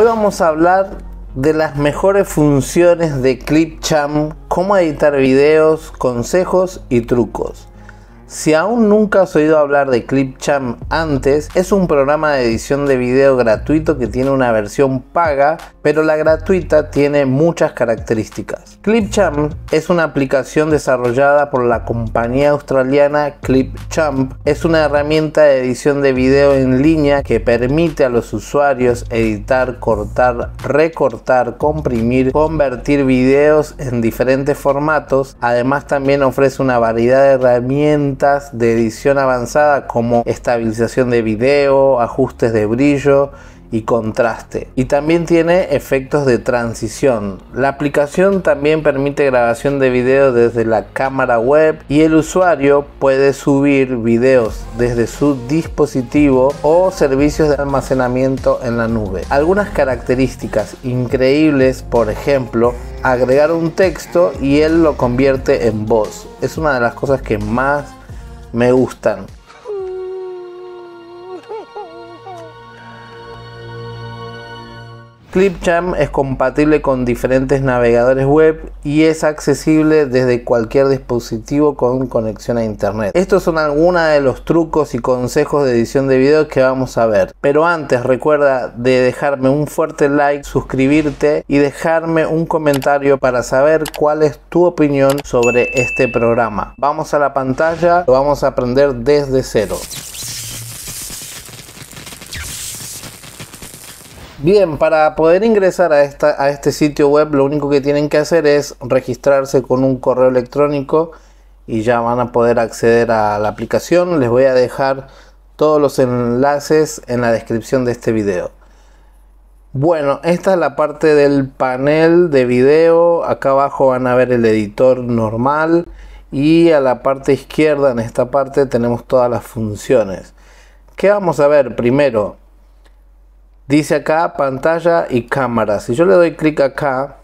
Hoy vamos a hablar de las mejores funciones de Clipchamp, cómo editar videos, consejos y trucos. Si aún nunca has oído hablar de Clipchamp antes, es un programa de edición de video gratuito que tiene una versión paga, pero la gratuita tiene muchas características. Clipchamp es una aplicación desarrollada por la compañía australiana Clipchamp. Es una herramienta de edición de video en línea que permite a los usuarios editar, cortar, recortar, comprimir, convertir videos en diferentes formatos. Además también ofrece una variedad de herramientas de edición avanzada como estabilización de video, ajustes de brillo y contraste. Y también tiene efectos de transición. La aplicación también permite grabación de video desde la cámara web y el usuario puede subir videos desde su dispositivo o servicios de almacenamiento en la nube. Algunas características increíbles, por ejemplo, agregar un texto y él lo convierte en voz. Es una de las cosas que más me gustan. Clipchamp es compatible con diferentes navegadores web y es accesible desde cualquier dispositivo con conexión a internet. Estos son algunos de los trucos y consejos de edición de video que vamos a ver. Pero antes recuerda de dejarme un fuerte like, suscribirte y dejarme un comentario para saber cuál es tu opinión sobre este programa. Vamos a la pantalla, lo vamos a aprender desde cero. Bien, para poder ingresar a, esta, a este sitio web lo único que tienen que hacer es registrarse con un correo electrónico y ya van a poder acceder a la aplicación. Les voy a dejar todos los enlaces en la descripción de este video. Bueno, esta es la parte del panel de video. Acá abajo van a ver el editor normal y a la parte izquierda en esta parte tenemos todas las funciones. ¿Qué vamos a ver primero? Dice acá pantalla y cámara. Si yo le doy clic acá,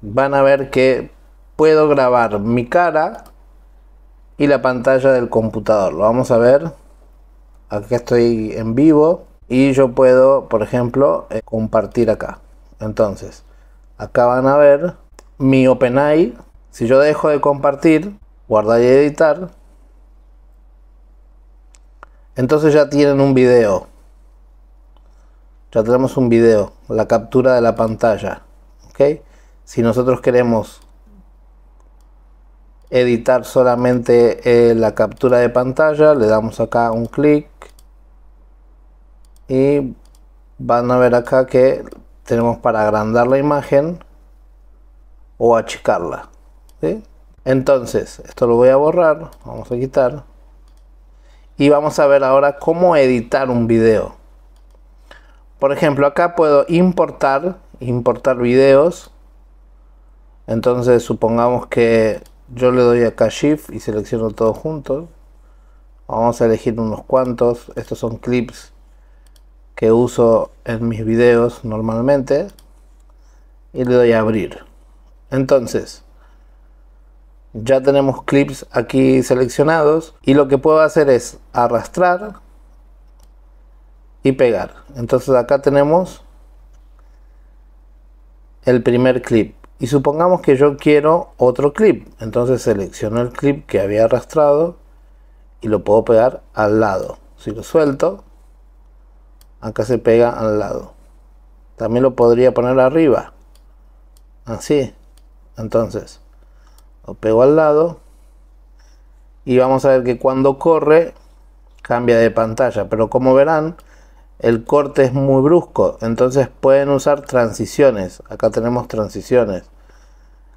van a ver que puedo grabar mi cara y la pantalla del computador. Lo vamos a ver. aquí estoy en vivo y yo puedo, por ejemplo, eh, compartir acá. Entonces, acá van a ver mi OpenAI. Si yo dejo de compartir, guardar y editar, entonces ya tienen un video ya tenemos un video, la captura de la pantalla. ok Si nosotros queremos editar solamente eh, la captura de pantalla, le damos acá un clic y van a ver acá que tenemos para agrandar la imagen o achicarla. Entonces, esto lo voy a borrar, vamos a quitar y vamos a ver ahora cómo editar un video. Por ejemplo, acá puedo importar, importar videos. Entonces supongamos que yo le doy acá Shift y selecciono todos juntos. Vamos a elegir unos cuantos. Estos son clips que uso en mis videos normalmente. Y le doy a abrir. Entonces, ya tenemos clips aquí seleccionados. Y lo que puedo hacer es arrastrar y pegar. Entonces acá tenemos el primer clip. Y supongamos que yo quiero otro clip. Entonces selecciono el clip que había arrastrado y lo puedo pegar al lado. Si lo suelto, acá se pega al lado. También lo podría poner arriba. Así. Entonces, lo pego al lado. Y vamos a ver que cuando corre, cambia de pantalla. Pero como verán, el corte es muy brusco, entonces pueden usar transiciones. Acá tenemos transiciones.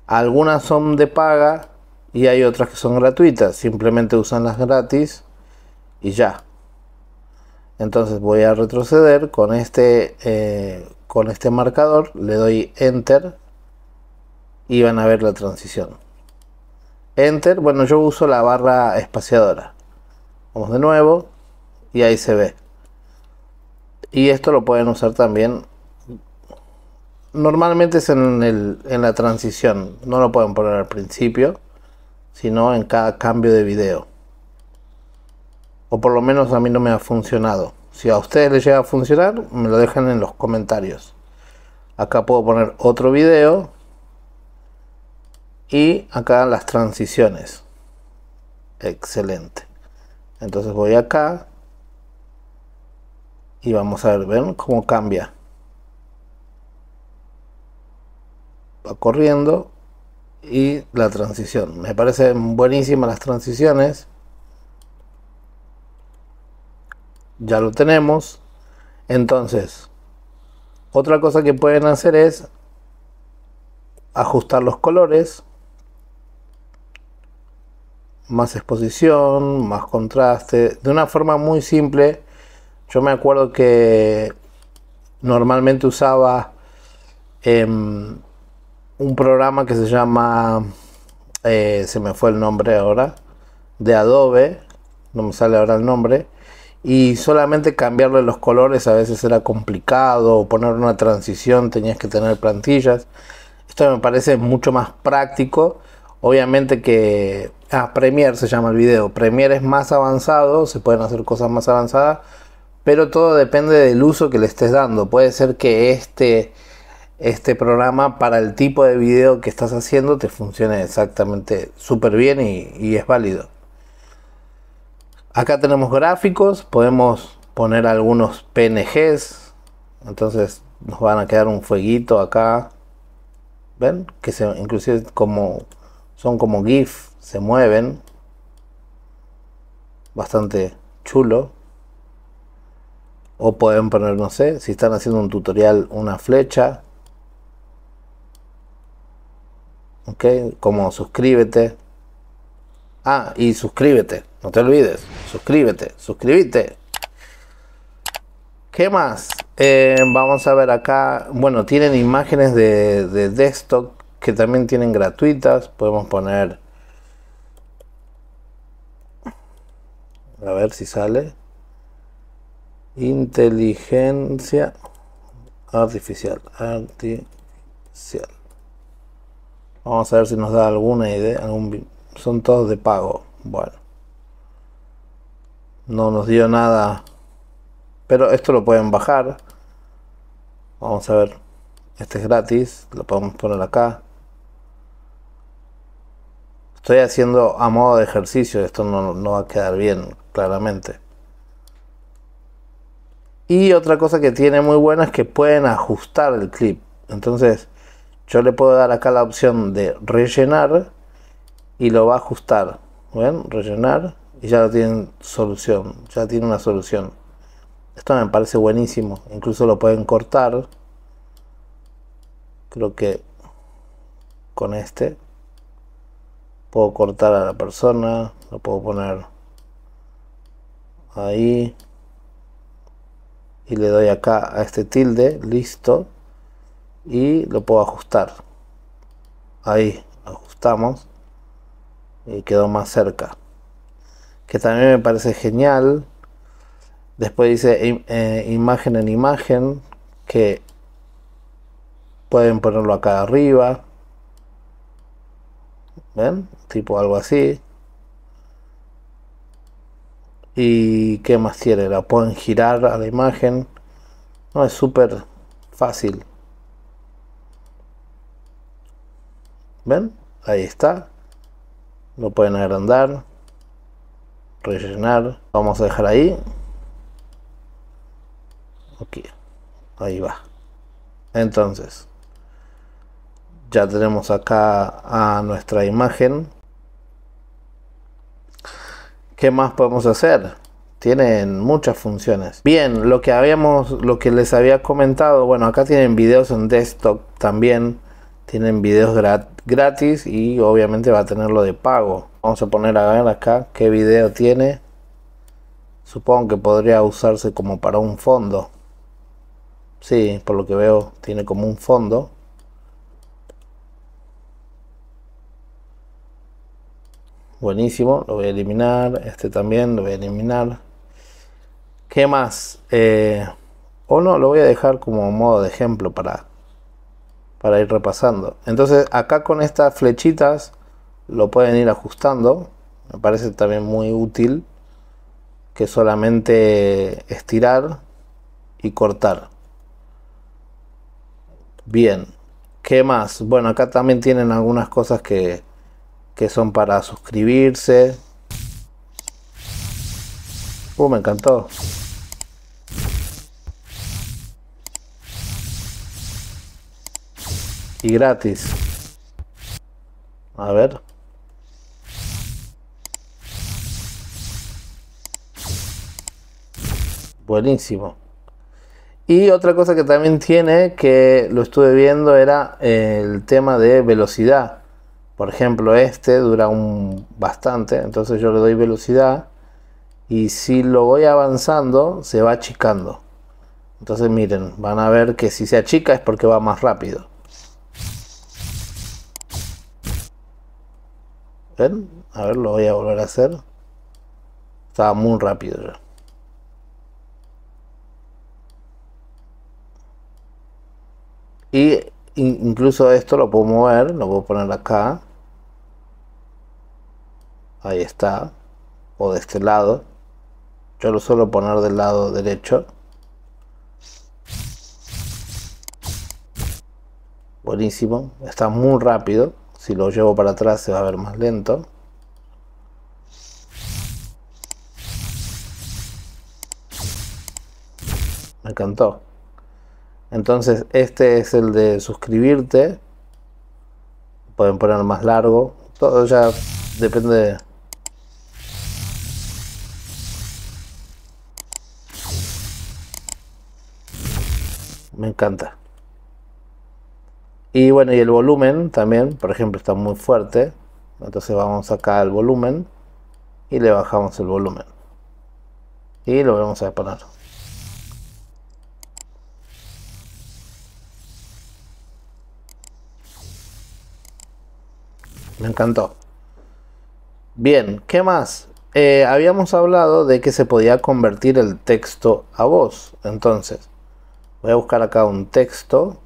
Algunas son de paga y hay otras que son gratuitas. Simplemente usan las gratis y ya. Entonces voy a retroceder con este, eh, con este marcador. Le doy Enter y van a ver la transición. Enter. Bueno, yo uso la barra espaciadora. Vamos de nuevo y ahí se ve. Y esto lo pueden usar también. Normalmente es en, la transición. No lo pueden poner al principio. Sino en cada cambio de video. O por lo menos a mí no me ha funcionado. Si a ustedes les llega a funcionar, me lo dejan en los comentarios. Acá puedo poner otro video. Y acá las transiciones. Excelente. Entonces voy acá y vamos a ver, cómo cambia va corriendo y la transición me parecen buenísimas las transiciones ya lo tenemos entonces otra cosa que pueden hacer es ajustar los colores más exposición, más contraste, de una forma muy simple yo me acuerdo que normalmente usaba em, un programa que se llama, eh, se me fue el nombre ahora, de Adobe, no me sale ahora el nombre, y solamente cambiarle los colores a veces era complicado, o poner una transición tenías que tener plantillas. Esto me parece mucho más práctico. Obviamente que ah, Premiere se llama el video. Premiere es más avanzado, se pueden hacer cosas más avanzadas, pero todo depende del uso que le estés dando. Puede ser que este, este programa para el tipo de video que estás haciendo te funcione exactamente súper bien y, es válido. Acá tenemos gráficos, podemos poner algunos PNGs, entonces nos van a quedar un fueguito acá. ¿Ven? Que se, inclusive como son como GIF, se mueven. Bastante chulo. O pueden poner, no sé, si están haciendo un tutorial, una flecha. Ok, como suscríbete. Ah, y suscríbete, no te olvides. Suscríbete, suscríbete. ¿Qué más? Eh, vamos a ver acá. Bueno, tienen imágenes de, de desktop que también tienen gratuitas. Podemos poner... A ver si sale. Inteligencia artificial. Artificial. Vamos a ver si nos da alguna idea. son todos de pago. Bueno. No nos dio nada. Pero esto lo pueden bajar. Vamos a ver. Este es gratis. Lo podemos poner acá. Estoy haciendo a modo de ejercicio. Esto no va a quedar bien, claramente. Y otra cosa que tiene muy buena es que pueden ajustar el clip. Entonces yo le puedo dar acá la opción de rellenar y lo va a ajustar. ¿Ven? Rellenar y ya lo tienen solución. Ya tiene una solución. Esto me parece buenísimo. Incluso lo pueden cortar. Creo que con este puedo cortar a la persona. Lo puedo poner ahí y le doy acá a este tilde, listo, y lo puedo ajustar. Ahí, ajustamos y quedó más cerca. Que también me parece genial. Después dice eh, imagen en imagen, que pueden ponerlo acá arriba. ¿Ven? Tipo algo así y qué más tiene, la pueden girar a la imagen, no es súper fácil. ¿Ven? Ahí está. Lo pueden agrandar, rellenar. vamos a dejar ahí. Aquí. Ahí va. Entonces, ya tenemos acá a nuestra imagen. ¿qué más podemos hacer? Tienen muchas funciones. Bien, lo que habíamos, lo que les había comentado, bueno, acá tienen videos en desktop también. Tienen videos gratis y obviamente va a tenerlo de pago. Vamos a poner a ver acá qué video tiene. Supongo que podría usarse como para un fondo. Sí, por lo que veo tiene como un fondo. Buenísimo, lo voy a eliminar. Este también lo voy a eliminar. ¿Qué más? Eh, o no, lo voy a dejar como modo de ejemplo para, para ir repasando. Entonces acá con estas flechitas lo pueden ir ajustando. Me parece también muy útil que solamente estirar y cortar. Bien, ¿qué más? Bueno, acá también tienen algunas cosas que, que son para suscribirse. Uh, me encantó. Y gratis. A ver. Buenísimo. Y otra cosa que también tiene, que lo estuve viendo, era el tema de velocidad. Por ejemplo, este dura un bastante, entonces yo le doy velocidad y si lo voy avanzando se va achicando. Entonces miren, van a ver que si se achica es porque va más rápido. ¿Ven? A ver, lo voy a volver a hacer. Estaba muy rápido ya. Y incluso esto lo puedo mover, lo puedo poner acá ahí está, o de este lado. Yo lo suelo poner del lado derecho. Buenísimo, está muy rápido. Si lo llevo para atrás se va a ver más lento. Me encantó. Entonces este es el de suscribirte. Pueden poner más largo. Todo ya depende me encanta. Y bueno, y el volumen también, por ejemplo, está muy fuerte. Entonces vamos acá al volumen y le bajamos el volumen. Y lo vamos a poner. Me encantó. Bien, ¿qué más? Eh, habíamos hablado de que se podía convertir el texto a voz. Entonces, voy a buscar acá un texto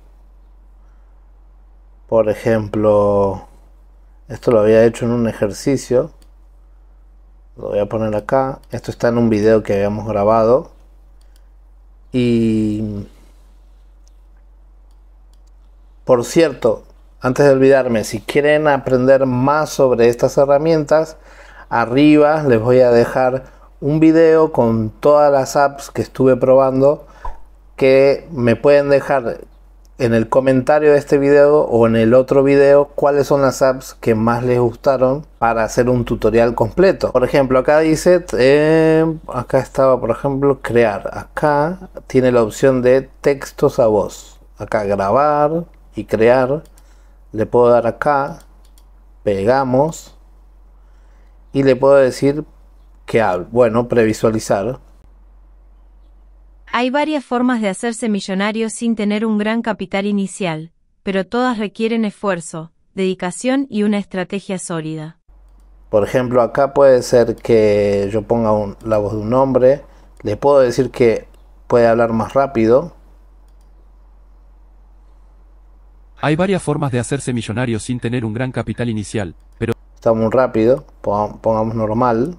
por ejemplo esto lo había hecho en un ejercicio lo voy a poner acá esto está en un video que habíamos grabado y por cierto antes de olvidarme si quieren aprender más sobre estas herramientas arriba les voy a dejar un video con todas las apps que estuve probando que me pueden dejar en el comentario de este video o en el otro video cuáles son las apps que más les gustaron para hacer un tutorial completo. Por ejemplo, acá dice, eh, acá estaba, por ejemplo, crear. Acá tiene la opción de textos a voz. Acá grabar y crear. Le puedo dar acá, pegamos y le puedo decir que hable Bueno, previsualizar. Hay varias formas de hacerse millonario sin tener un gran capital inicial, pero todas requieren esfuerzo, dedicación y una estrategia sólida. Por ejemplo, acá puede ser que yo ponga la voz de un hombre, le puedo decir que puede hablar más rápido. Hay varias formas de hacerse millonario sin tener un gran capital inicial, pero... Está muy rápido, pongamos normal.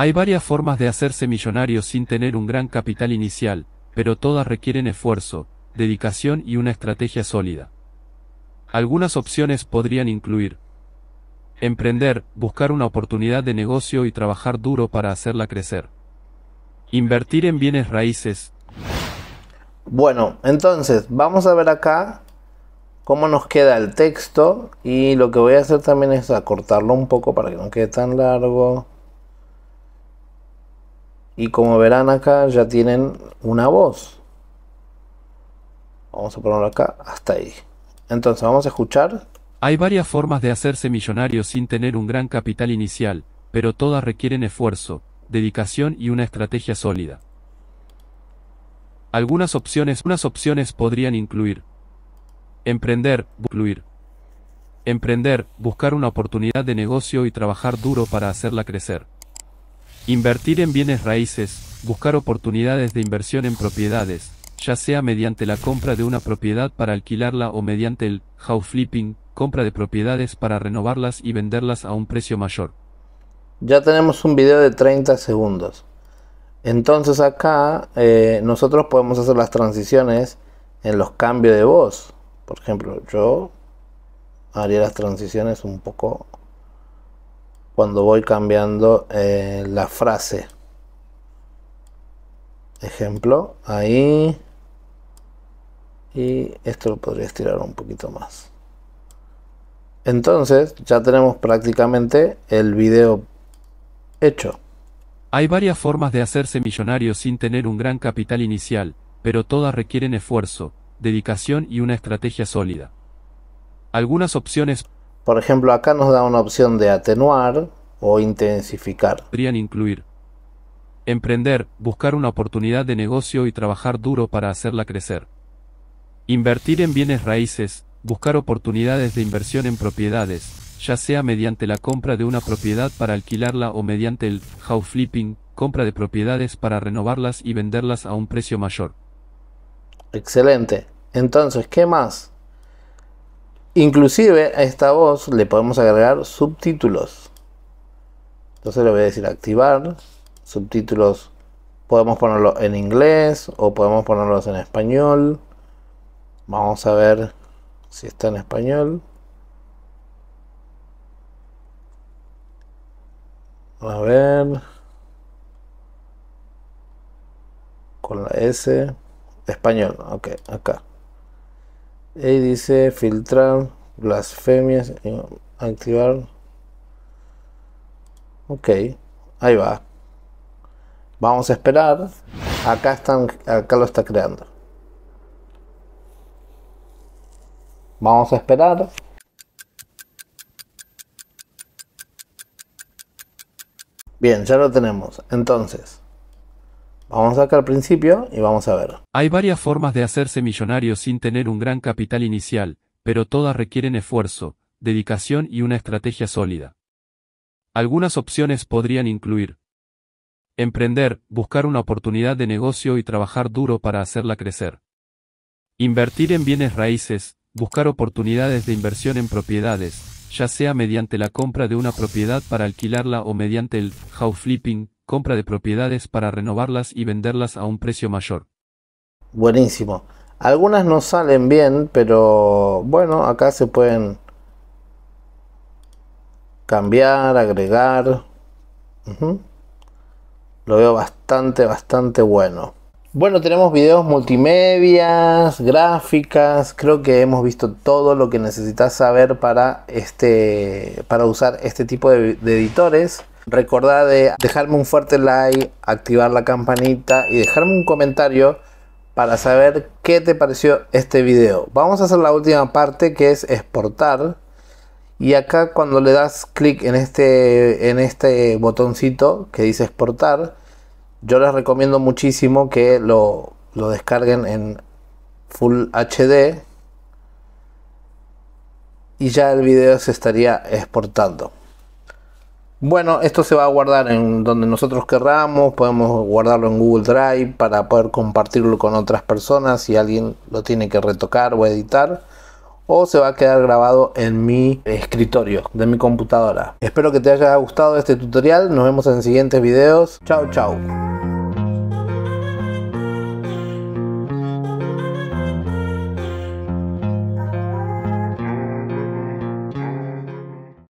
Hay varias formas de hacerse millonario sin tener un gran capital inicial, pero todas requieren esfuerzo, dedicación y una estrategia sólida. Algunas opciones podrían incluir emprender, buscar una oportunidad de negocio y trabajar duro para hacerla crecer. Invertir en bienes raíces. Bueno, entonces vamos a ver acá cómo nos queda el texto y lo que voy a hacer también es acortarlo un poco para que no quede tan largo. Y como verán acá ya tienen una voz. Vamos a ponerlo acá, hasta ahí. Entonces vamos a escuchar. Hay varias formas de hacerse millonario sin tener un gran capital inicial, pero todas requieren esfuerzo, dedicación y una estrategia sólida. Algunas opciones, opciones podrían incluir emprender, incluir emprender, buscar una oportunidad de negocio y trabajar duro para hacerla crecer. Invertir en bienes raíces, buscar oportunidades de inversión en propiedades, ya sea mediante la compra de una propiedad para alquilarla o mediante el house flipping, compra de propiedades para renovarlas y venderlas a un precio mayor. Ya tenemos un video de 30 segundos. Entonces acá eh, nosotros podemos hacer las transiciones en los cambios de voz. Por ejemplo, yo haría las transiciones un poco cuando voy cambiando eh, la frase. Ejemplo, ahí. Y esto lo podría estirar un poquito más. Entonces ya tenemos prácticamente el video hecho. Hay varias formas de hacerse millonario sin tener un gran capital inicial, pero todas requieren esfuerzo, dedicación y una estrategia sólida. Algunas opciones por ejemplo, acá nos da una opción de atenuar o intensificar. Podrían incluir emprender, buscar una oportunidad de negocio y trabajar duro para hacerla crecer. Invertir en bienes raíces, buscar oportunidades de inversión en propiedades, ya sea mediante la compra de una propiedad para alquilarla o mediante el house flipping, compra de propiedades para renovarlas y venderlas a un precio mayor. Excelente. Entonces, ¿qué más? Inclusive a esta voz le podemos agregar subtítulos. Entonces le voy a decir activar. Subtítulos podemos ponerlo en inglés o podemos ponerlos en español. Vamos a ver si está en español. A ver. Con la S. Español, ok, acá. Ahí dice filtrar blasfemias, eh, activar. Ok, ahí va. Vamos a esperar. Acá están, acá lo está creando. Vamos a esperar. Bien, ya lo tenemos. Entonces, Vamos acá al principio y vamos a ver. Hay varias formas de hacerse millonario sin tener un gran capital inicial, pero todas requieren esfuerzo, dedicación y una estrategia sólida. Algunas opciones podrían incluir emprender, buscar una oportunidad de negocio y trabajar duro para hacerla crecer. Invertir en bienes raíces, buscar oportunidades de inversión en propiedades, ya sea mediante la compra de una propiedad para alquilarla o mediante el house flipping, compra de propiedades para renovarlas y venderlas a un precio mayor. Buenísimo. Algunas no salen bien, pero bueno, acá se pueden cambiar, agregar. Lo veo bastante, bastante bueno. Bueno, tenemos videos multimedias, gráficas, creo que hemos visto todo lo que necesitas saber para, este, para usar este tipo de editores. Recordad de dejarme un fuerte like, activar la campanita y dejarme un comentario para saber qué te pareció este video. Vamos a hacer la última parte que es exportar. Y acá cuando le das clic en este, en este botoncito que dice exportar, yo les recomiendo muchísimo que lo, lo descarguen en Full HD y ya el video se estaría exportando. Bueno, esto se va a guardar en donde nosotros querramos, podemos guardarlo en Google Drive para poder compartirlo con otras personas si alguien lo tiene que retocar o editar o se va a quedar grabado en mi escritorio de mi computadora. Espero que te haya gustado este tutorial, nos vemos en siguientes videos. Chao, chao.